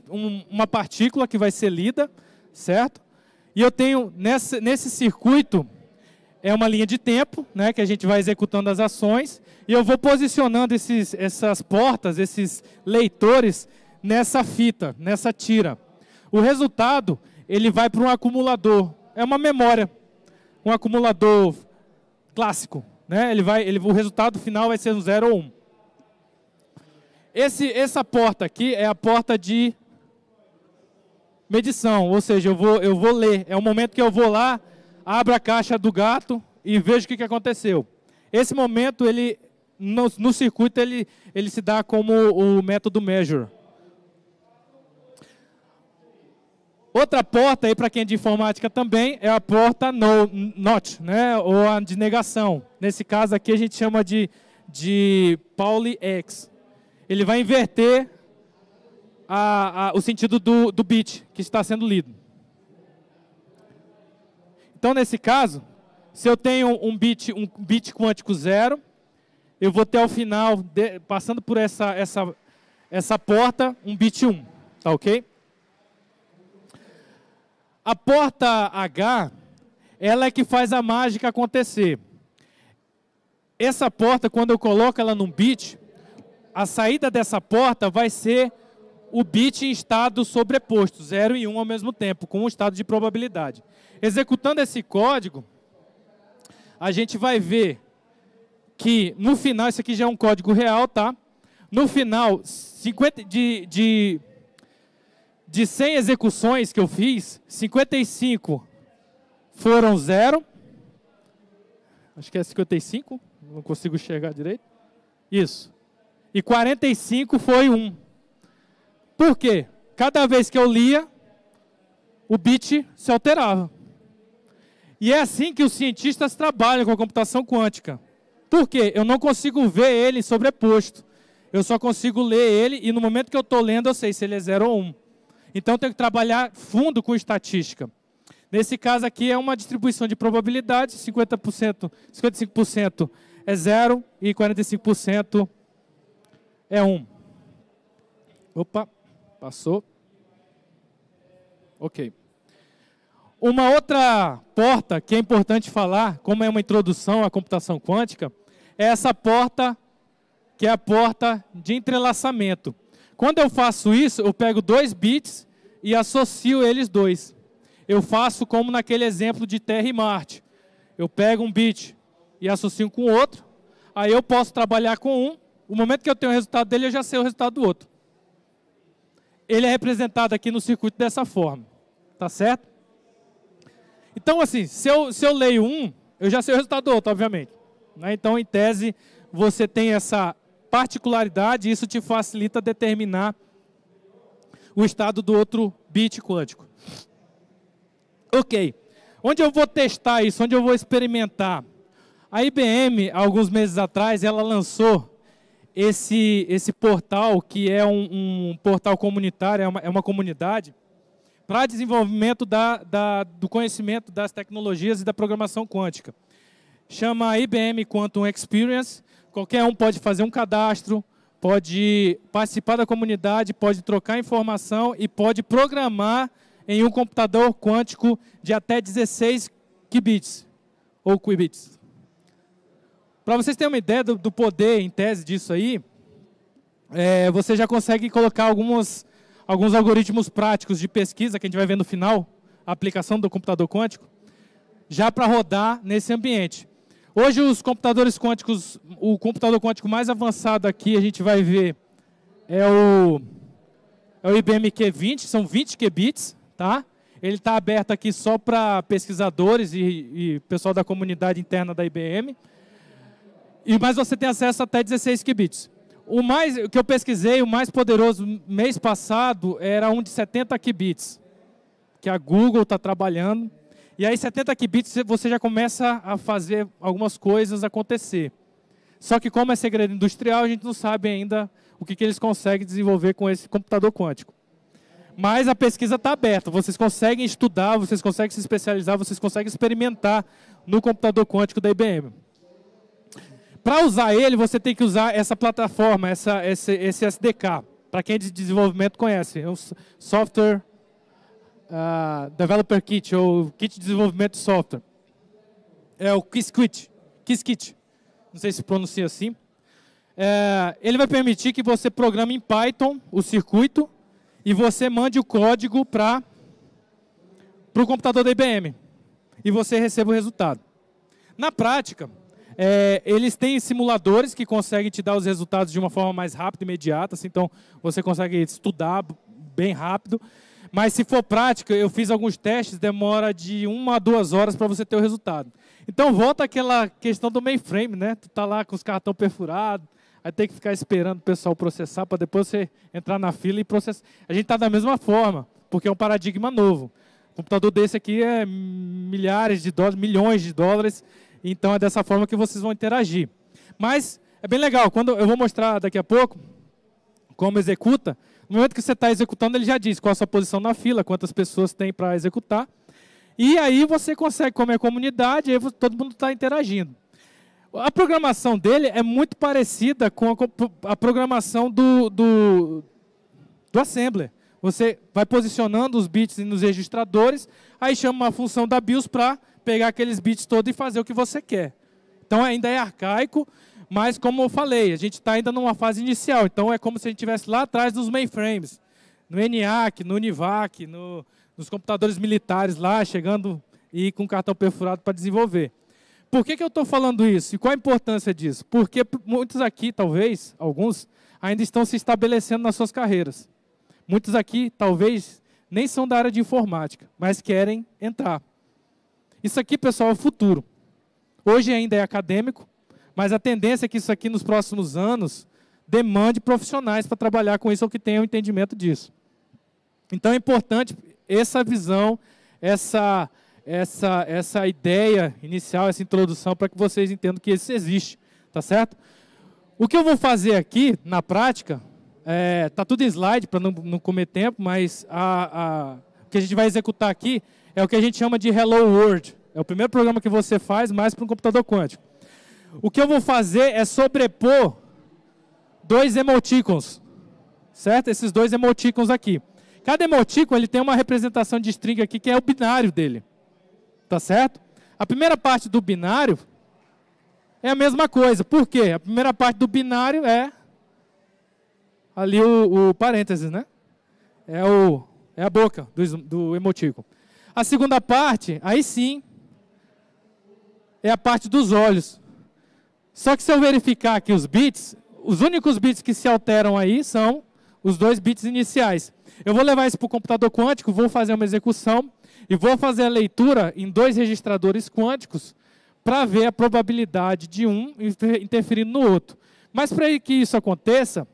um, uma partícula que vai ser lida, certo? E eu tenho nesse circuito é uma linha de tempo, né, que a gente vai executando as ações e eu vou posicionando esses, essas portas, esses leitores nessa fita, nessa tira. O resultado ele vai para um acumulador, é uma memória, um acumulador clássico, né? Ele vai, ele, o resultado final vai ser um 0 ou 1. Um. Esse, essa porta aqui é a porta de medição, ou seja, eu vou, eu vou ler. É o momento que eu vou lá, abro a caixa do gato e vejo o que, que aconteceu. Esse momento, ele no, no circuito, ele, ele se dá como o método measure. Outra porta aí para quem é de informática também é a porta no, not, né? Ou a de negação. Nesse caso aqui a gente chama de de Pauli X ele vai inverter a, a, o sentido do, do bit que está sendo lido. Então, nesse caso, se eu tenho um bit, um bit quântico zero, eu vou ter ao final, de, passando por essa, essa, essa porta, um bit 1. Tá ok? A porta H, ela é que faz a mágica acontecer. Essa porta, quando eu coloco ela num bit, a saída dessa porta vai ser o bit em estado sobreposto, 0 e 1 um ao mesmo tempo, com um estado de probabilidade. Executando esse código, a gente vai ver que no final, isso aqui já é um código real, tá? No final, 50, de, de, de 100 execuções que eu fiz, 55 foram zero. Acho que é 55, não consigo enxergar direito. Isso e 45 foi 1. Por quê? Cada vez que eu lia, o bit se alterava. E é assim que os cientistas trabalham com a computação quântica. Por quê? Eu não consigo ver ele sobreposto. Eu só consigo ler ele e no momento que eu estou lendo, eu sei se ele é 0 ou 1. Um. Então, eu tenho que trabalhar fundo com estatística. Nesse caso aqui, é uma distribuição de probabilidade. 50%, 55% é 0 e 45% é um. Opa, passou. Ok. Uma outra porta que é importante falar, como é uma introdução à computação quântica, é essa porta que é a porta de entrelaçamento. Quando eu faço isso, eu pego dois bits e associo eles dois. Eu faço como naquele exemplo de Terra e Marte. Eu pego um bit e associo com o outro, aí eu posso trabalhar com um o momento que eu tenho o resultado dele, eu já sei o resultado do outro. Ele é representado aqui no circuito dessa forma. Tá certo? Então, assim, se eu, se eu leio um, eu já sei o resultado do outro, obviamente. Né? Então, em tese, você tem essa particularidade e isso te facilita determinar o estado do outro bit quântico. Ok. Onde eu vou testar isso? Onde eu vou experimentar? A IBM, alguns meses atrás, ela lançou esse, esse portal, que é um, um portal comunitário, é uma, é uma comunidade, para desenvolvimento da, da, do conhecimento das tecnologias e da programação quântica. Chama IBM Quantum Experience. Qualquer um pode fazer um cadastro, pode participar da comunidade, pode trocar informação e pode programar em um computador quântico de até 16 qubits ou qubits. Para vocês terem uma ideia do, do, poder, em tese, disso aí, é, você já consegue colocar algumas, alguns algoritmos práticos de pesquisa, que a gente vai ver no final, a aplicação do computador quântico, já para rodar nesse ambiente. Hoje os computadores quânticos, o computador quântico mais avançado aqui, a gente vai ver, é o, é o IBM Q20, são 20 qubits, tá? Ele está aberto aqui só para pesquisadores e, e pessoal da comunidade interna da IBM. E mas você tem acesso até 16 qubits. O mais que eu pesquisei, o mais poderoso mês passado era um de 70 qubits, que a Google está trabalhando. E aí 70 qubits você já começa a fazer algumas coisas acontecer. Só que como é segredo industrial, a gente não sabe ainda o que, que eles conseguem desenvolver com esse computador quântico. Mas a pesquisa está aberta. Vocês conseguem estudar, vocês conseguem se especializar, vocês conseguem experimentar no computador quântico da IBM. Para usar ele, você tem que usar essa plataforma, essa, esse, esse SDK. Para quem é de desenvolvimento conhece, é um software uh, developer kit, ou kit de desenvolvimento de software. É o Qiskit. Qiskit. Não sei se pronuncia assim. É, ele vai permitir que você programe em Python o circuito e você mande o código para o computador da IBM. E você receba o resultado. Na prática, é, eles têm simuladores que conseguem te dar os resultados de uma forma mais rápida, e imediata, assim, então você consegue estudar bem rápido. Mas se for prática, eu fiz alguns testes, demora de uma a duas horas para você ter o resultado. Então volta aquela questão do mainframe, né? Tu tá lá com os cartão perfurado, aí tem que ficar esperando o pessoal processar para depois você entrar na fila e processar. A gente tá da mesma forma, porque é um paradigma novo. Um computador desse aqui é milhares de dólares, milhões de dólares então é dessa forma que vocês vão interagir. Mas é bem legal, quando eu vou mostrar daqui a pouco como executa, no momento que você está executando, ele já diz qual a sua posição na fila, quantas pessoas tem para executar. E aí você consegue, como é a comunidade, aí todo mundo está interagindo. A programação dele é muito parecida com a, a programação do, do, do assembler. Você vai posicionando os bits nos registradores, aí chama uma função da BIOS para pegar aqueles bits todos e fazer o que você quer. Então ainda é arcaico, mas como eu falei, a gente está ainda numa fase inicial. Então é como se a gente estivesse lá atrás dos mainframes, no ENIAC, no UNIVAC, no, nos computadores militares lá, chegando e com cartão perfurado para desenvolver. Por que, que eu estou falando isso e qual a importância disso? Porque muitos aqui, talvez, alguns, ainda estão se estabelecendo nas suas carreiras. Muitos aqui, talvez, nem são da área de informática, mas querem entrar. Isso aqui, pessoal, é o futuro. Hoje ainda é acadêmico, mas a tendência é que isso aqui nos próximos anos demande profissionais para trabalhar com isso ou que tenham um entendimento disso. Então é importante essa visão, essa essa essa ideia inicial, essa introdução para que vocês entendam que isso existe, tá certo? O que eu vou fazer aqui na prática é, tá tudo em slide para não, não comer tempo, mas a, a, o que a gente vai executar aqui é o que a gente chama de Hello World. É o primeiro programa que você faz mais para um computador quântico. O que eu vou fazer é sobrepor dois emoticons, certo? Esses dois emoticons aqui. Cada emoticon ele tem uma representação de string aqui que é o binário dele, tá certo? A primeira parte do binário é a mesma coisa. Por quê? A primeira parte do binário é ali o, o parênteses, né? É, o, é a boca do, do emoticon. A segunda parte, aí sim, é a parte dos olhos. Só que se eu verificar aqui os bits, os únicos bits que se alteram aí são os dois bits iniciais. Eu vou levar isso para o computador quântico, vou fazer uma execução e vou fazer a leitura em dois registradores quânticos para ver a probabilidade de um interferindo no outro. Mas para que isso aconteça,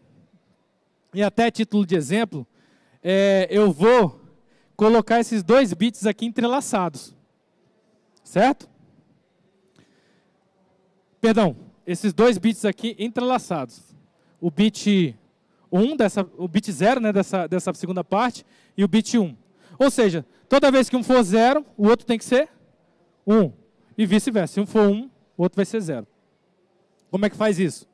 e até título de exemplo, é, eu vou colocar esses dois bits aqui entrelaçados. Certo? Perdão, esses dois bits aqui entrelaçados. O bit 1 dessa, o bit 0, né, dessa dessa segunda parte e o bit 1. Ou seja, toda vez que um for 0, o outro tem que ser 1 e vice-versa. Se um for 1, o outro vai ser 0. Como é que faz isso?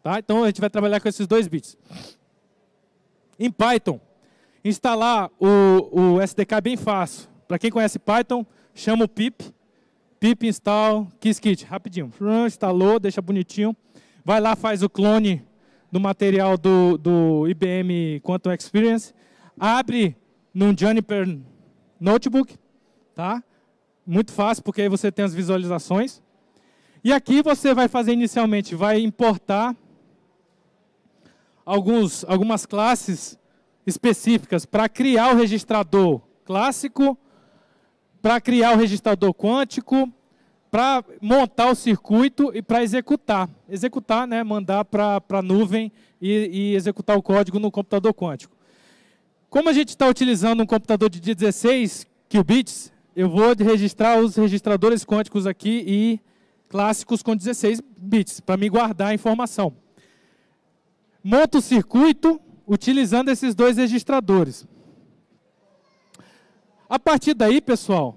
Tá? Então a gente vai trabalhar com esses dois bits. Em Python, Instalar o, o SDK é bem fácil. Para quem conhece Python, chama o pip, pip install kiskit rapidinho. Instalou, deixa bonitinho. Vai lá, faz o clone do material do, do IBM Quantum Experience. Abre num Juniper Notebook, tá? Muito fácil, porque aí você tem as visualizações. E aqui você vai fazer inicialmente, vai importar alguns, algumas classes específicas para criar o registrador clássico, para criar o registrador quântico, para montar o circuito e para executar. Executar, né, mandar para a nuvem e, e, executar o código no computador quântico. Como a gente está utilizando um computador de 16 qubits, eu vou registrar os registradores quânticos aqui e clássicos com 16 bits, para me guardar a informação. Monto o circuito, utilizando esses dois registradores. A partir daí, pessoal,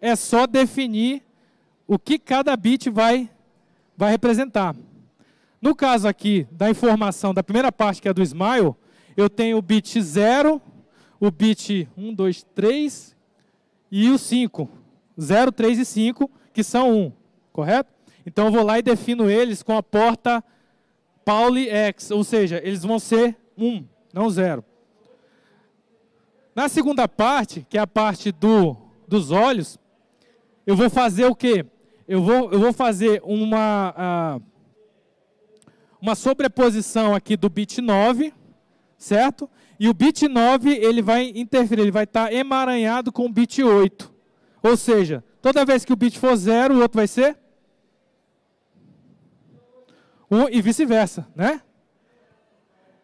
é só definir o que cada bit vai, vai representar. No caso aqui da informação da primeira parte, que é do Smile, eu tenho o bit 0, o bit 1, 2, 3 e o 5. 0, 3 e 5, que são 1, correto? Então eu vou lá e defino eles com a porta Pauli X, ou seja, eles vão ser um, não zero. Na segunda parte, que é a parte do, dos olhos, eu vou fazer o quê? Eu vou, eu vou fazer uma, uma sobreposição aqui do bit 9, certo? E o bit 9 ele vai interferir, ele vai estar tá emaranhado com o bit 8. Ou seja, toda vez que o bit for zero, o outro vai ser 1 um, e vice-versa, né?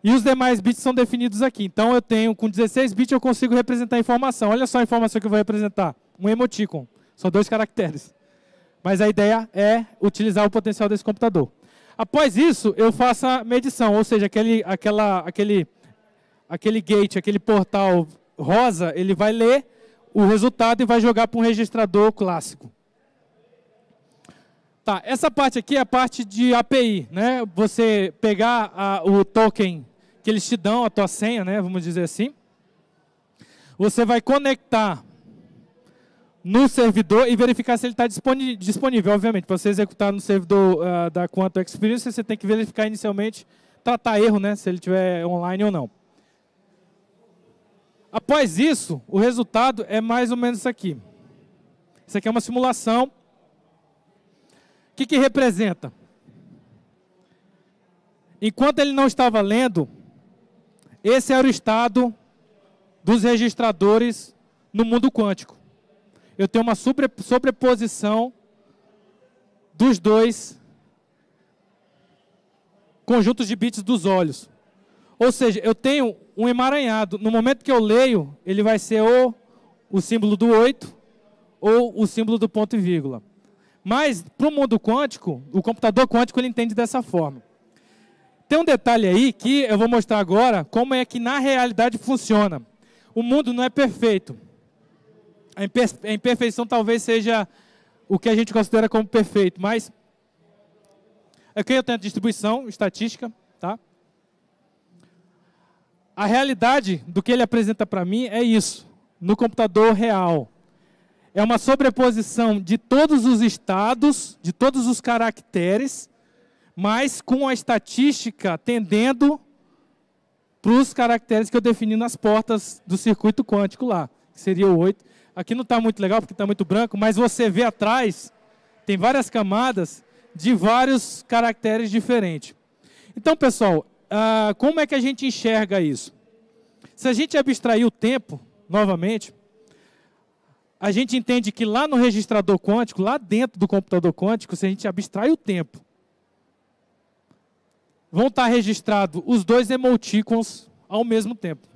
E os demais bits são definidos aqui. Então eu tenho, com 16 bits eu consigo representar a informação. Olha só a informação que eu vou representar. Um emoticon. São dois caracteres. Mas a ideia é utilizar o potencial desse computador. Após isso, eu faço a medição, ou seja, aquele, aquela, aquele, aquele gate, aquele portal rosa, ele vai ler o resultado e vai jogar para um registrador clássico. Tá, essa parte aqui é a parte de API, né? Você pegar a, o token que eles te dão a tua senha, né, vamos dizer assim. Você vai conectar no servidor e verificar se ele está disponível, obviamente. Para você executar no servidor uh, da Quanto Experience, você tem que verificar inicialmente, tratar erro, né, se ele estiver online ou não. Após isso, o resultado é mais ou menos isso aqui. Isso aqui é uma simulação. O que, que representa? Enquanto ele não estava lendo, esse era o estado dos registradores no mundo quântico. Eu tenho uma sobreposição dos dois conjuntos de bits dos olhos. Ou seja, eu tenho um emaranhado. No momento que eu leio, ele vai ser ou o símbolo do 8 ou o símbolo do ponto e vírgula. Mas, para o mundo quântico, o computador quântico ele entende dessa forma. Tem um detalhe aí que eu vou mostrar agora como é que na realidade funciona. O mundo não é perfeito. A, a imperfeição talvez seja o que a gente considera como perfeito, mas aqui é eu tenho a distribuição estatística, tá? A realidade do que ele apresenta para mim é isso, no computador real. É uma sobreposição de todos os estados, de todos os caracteres, mas com a estatística tendendo para os caracteres que eu defini nas portas do circuito quântico lá, que seria o 8. Aqui não está muito legal porque está muito branco, mas você vê atrás, tem várias camadas de vários caracteres diferentes. Então, pessoal, ah, como é que a gente enxerga isso? Se a gente abstrair o tempo, novamente, a gente entende que lá no registrador quântico, lá dentro do computador quântico, se a gente abstrai o tempo vão estar registrados os dois emoticons ao mesmo tempo.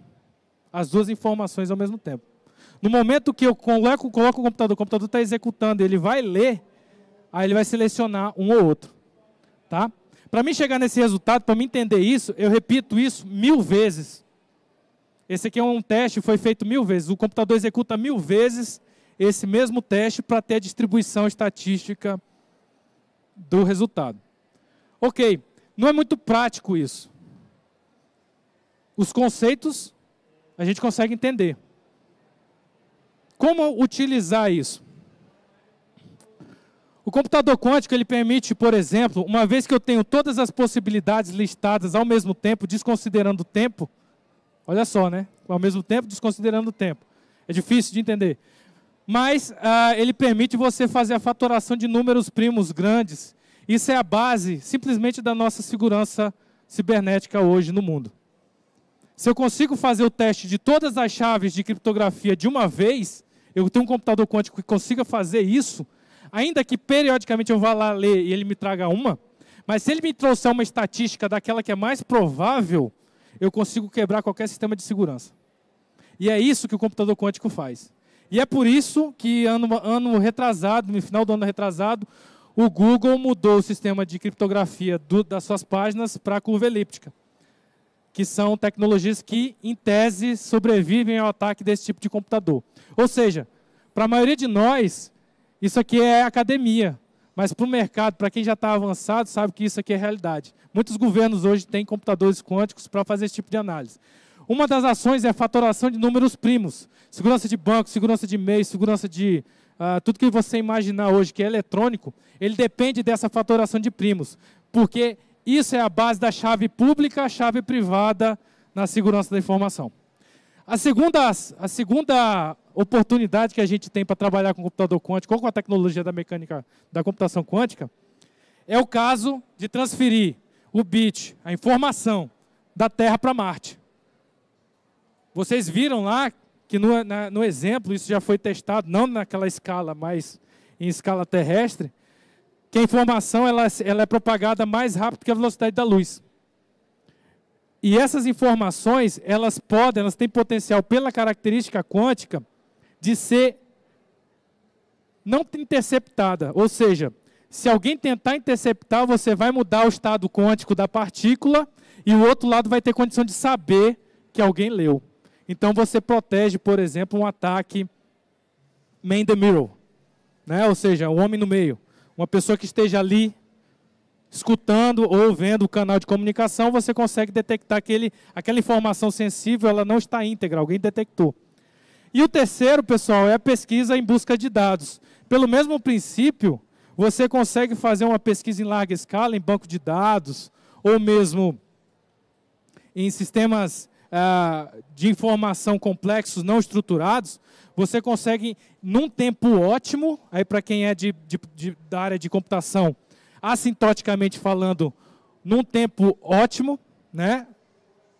As duas informações ao mesmo tempo. No momento que eu coloco, coloco o computador, o computador está executando, ele vai ler, aí ele vai selecionar um ou outro. Tá? Para mim chegar nesse resultado, para mim entender isso, eu repito isso mil vezes. Esse aqui é um teste, foi feito mil vezes. O computador executa mil vezes esse mesmo teste para ter a distribuição estatística do resultado. Ok. Não é muito prático isso. Os conceitos a gente consegue entender. Como utilizar isso? O computador quântico ele permite, por exemplo, uma vez que eu tenho todas as possibilidades listadas ao mesmo tempo, desconsiderando o tempo, olha só, né? Ao mesmo tempo, desconsiderando o tempo. É difícil de entender. Mas ah, ele permite você fazer a fatoração de números primos grandes isso é a base simplesmente da nossa segurança cibernética hoje no mundo. Se eu consigo fazer o teste de todas as chaves de criptografia de uma vez, eu tenho um computador quântico que consiga fazer isso, ainda que periodicamente eu vá lá ler e ele me traga uma, mas se ele me trouxer uma estatística daquela que é mais provável, eu consigo quebrar qualquer sistema de segurança. E é isso que o computador quântico faz. E é por isso que ano, ano retrasado, no final do ano retrasado, o Google mudou o sistema de criptografia do, das suas páginas para a curva elíptica, que são tecnologias que, em tese, sobrevivem ao ataque desse tipo de computador. Ou seja, para a maioria de nós, isso aqui é academia, mas para o mercado, para quem já está avançado, sabe que isso aqui é realidade. Muitos governos hoje têm computadores quânticos para fazer esse tipo de análise. Uma das ações é a fatoração de números primos. Segurança de banco, segurança de e-mail, segurança de ah, tudo que você imaginar hoje que é eletrônico, ele depende dessa fatoração de primos, porque isso é a base da chave pública, a chave privada na segurança da informação. A segunda, a segunda oportunidade que a gente tem para trabalhar com o computador quântico ou com a tecnologia da mecânica da computação quântica é o caso de transferir o bit, a informação da Terra para Marte. Vocês viram lá que no, na, no exemplo isso já foi testado, não naquela escala, mas em escala terrestre, que a informação ela, ela é propagada mais rápido que a velocidade da luz. E essas informações, elas podem, elas têm potencial pela característica quântica de ser não interceptada, ou seja, se alguém tentar interceptar, você vai mudar o estado quântico da partícula e o outro lado vai ter condição de saber que alguém leu. Então você protege, por exemplo, um ataque man the mirror, né? ou seja, o um homem no meio. Uma pessoa que esteja ali escutando ou vendo o canal de comunicação, você consegue detectar aquele, aquela informação sensível, ela não está íntegra, alguém detectou. E o terceiro, pessoal, é a pesquisa em busca de dados. Pelo mesmo princípio, você consegue fazer uma pesquisa em larga escala, em banco de dados, ou mesmo em sistemas ah, de informação complexos, não estruturados, você consegue, num tempo ótimo, aí para quem é de, de, de, da área de computação, assintoticamente falando, num tempo ótimo, né?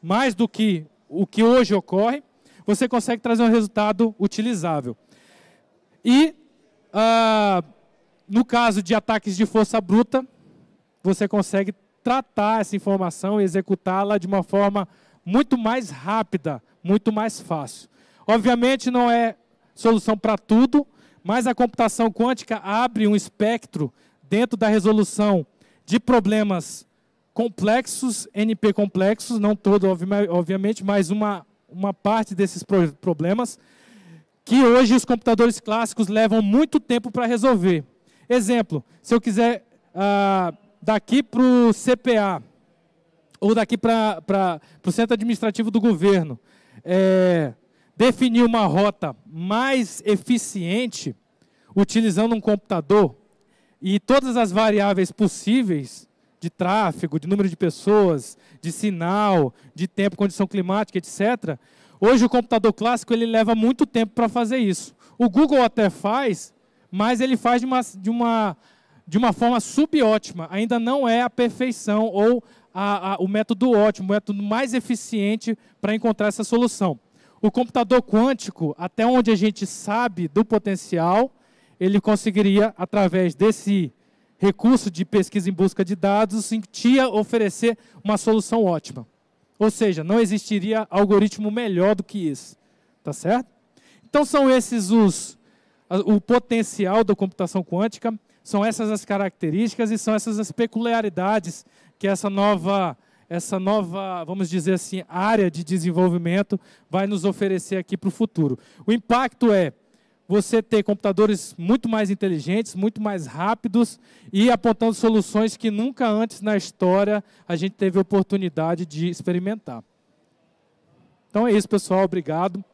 mais do que o que hoje ocorre, você consegue trazer um resultado utilizável. E, uh, no caso de ataques de força bruta, você consegue tratar essa informação e executá-la de uma forma muito mais rápida, muito mais fácil. Obviamente não é solução para tudo, mas a computação quântica abre um espectro dentro da resolução de problemas complexos, NP complexos, não todo, obviamente, mas uma, uma parte desses problemas, que hoje os computadores clássicos levam muito tempo para resolver. Exemplo, se eu quiser ah, daqui para o CPA, ou daqui para o centro administrativo do governo, é, definir uma rota mais eficiente utilizando um computador e todas as variáveis possíveis de tráfego, de número de pessoas, de sinal, de tempo, condição climática, etc. Hoje o computador clássico ele leva muito tempo para fazer isso. O Google até faz, mas ele faz de uma, de uma, de uma forma subótima. Ainda não é a perfeição ou a, a, o método ótimo, o método mais eficiente para encontrar essa solução. O computador quântico, até onde a gente sabe do potencial, ele conseguiria, através desse recurso de pesquisa em busca de dados, sentia oferecer uma solução ótima. Ou seja, não existiria algoritmo melhor do que isso. Tá certo? Então são esses os o potencial da computação quântica, são essas as características e são essas as peculiaridades que essa nova, essa nova, vamos dizer assim, área de desenvolvimento vai nos oferecer aqui para o futuro. O impacto é você ter computadores muito mais inteligentes, muito mais rápidos e apontando soluções que nunca antes na história a gente teve oportunidade de experimentar. Então é isso, pessoal. Obrigado.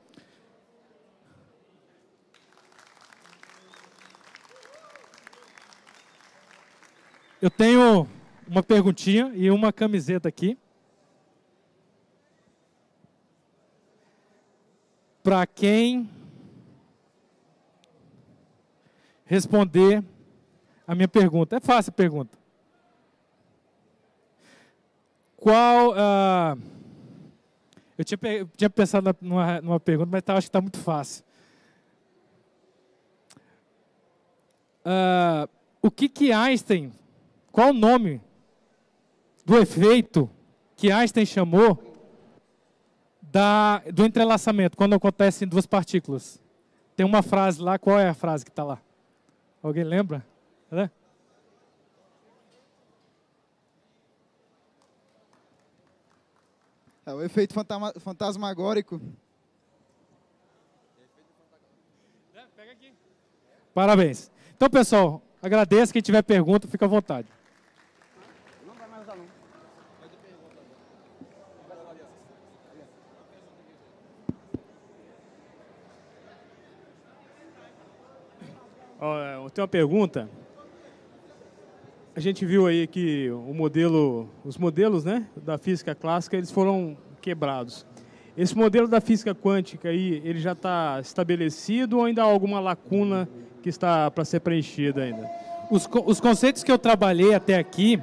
Eu tenho uma perguntinha e uma camiseta aqui. Para quem responder a minha pergunta. É fácil a pergunta. Qual. Ah, eu tinha, tinha pensado numa, numa pergunta, mas tá, acho que está muito fácil. Ah, o que que Einstein. Qual o nome do efeito que Einstein chamou da, do entrelaçamento, quando acontecem duas partículas. Tem uma frase lá, qual é a frase que está lá? Alguém lembra? É? é o efeito fantasma, fantasmagórico. Né? Parabéns. Então, pessoal, agradeço. Quem tiver pergunta, fica à vontade. Eu tenho uma pergunta. A gente viu aí que o modelo, os modelos né, da física clássica eles foram quebrados. Esse modelo da física quântica aí, ele já está estabelecido ou ainda há alguma lacuna que está para ser preenchida ainda? Os, os conceitos que eu trabalhei até aqui,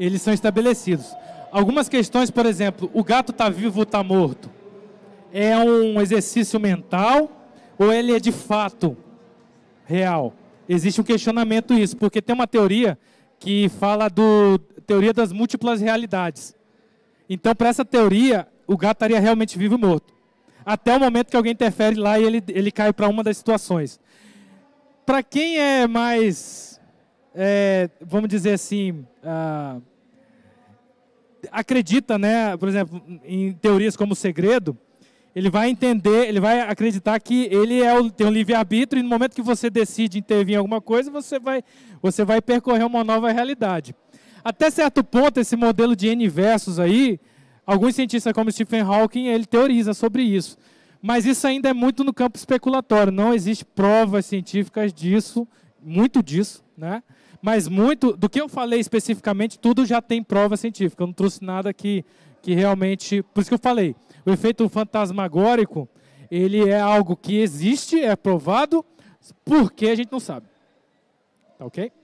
eles são estabelecidos. Algumas questões, por exemplo, o gato está vivo ou está morto? É um exercício mental ou ele é de fato real. Existe um questionamento isso, porque tem uma teoria que fala do teoria das múltiplas realidades. Então, para essa teoria, o gato estaria realmente vivo e morto. Até o momento que alguém interfere lá e ele, ele cai para uma das situações. Para quem é mais, é, vamos dizer assim, ah, acredita, né, por exemplo, em teorias como o segredo, ele vai entender, ele vai acreditar que ele é o, tem um livre-arbítrio e no momento que você decide intervir em alguma coisa, você vai, você vai percorrer uma nova realidade. Até certo ponto, esse modelo de N versos aí, alguns cientistas como Stephen Hawking, ele teoriza sobre isso. Mas isso ainda é muito no campo especulatório, não existe provas científicas disso, muito disso, né? Mas muito do que eu falei especificamente, tudo já tem prova científica. Eu não trouxe nada que, que realmente. Por isso que eu falei. O efeito fantasmagórico, ele é algo que existe, é provado, porque a gente não sabe. Tá ok?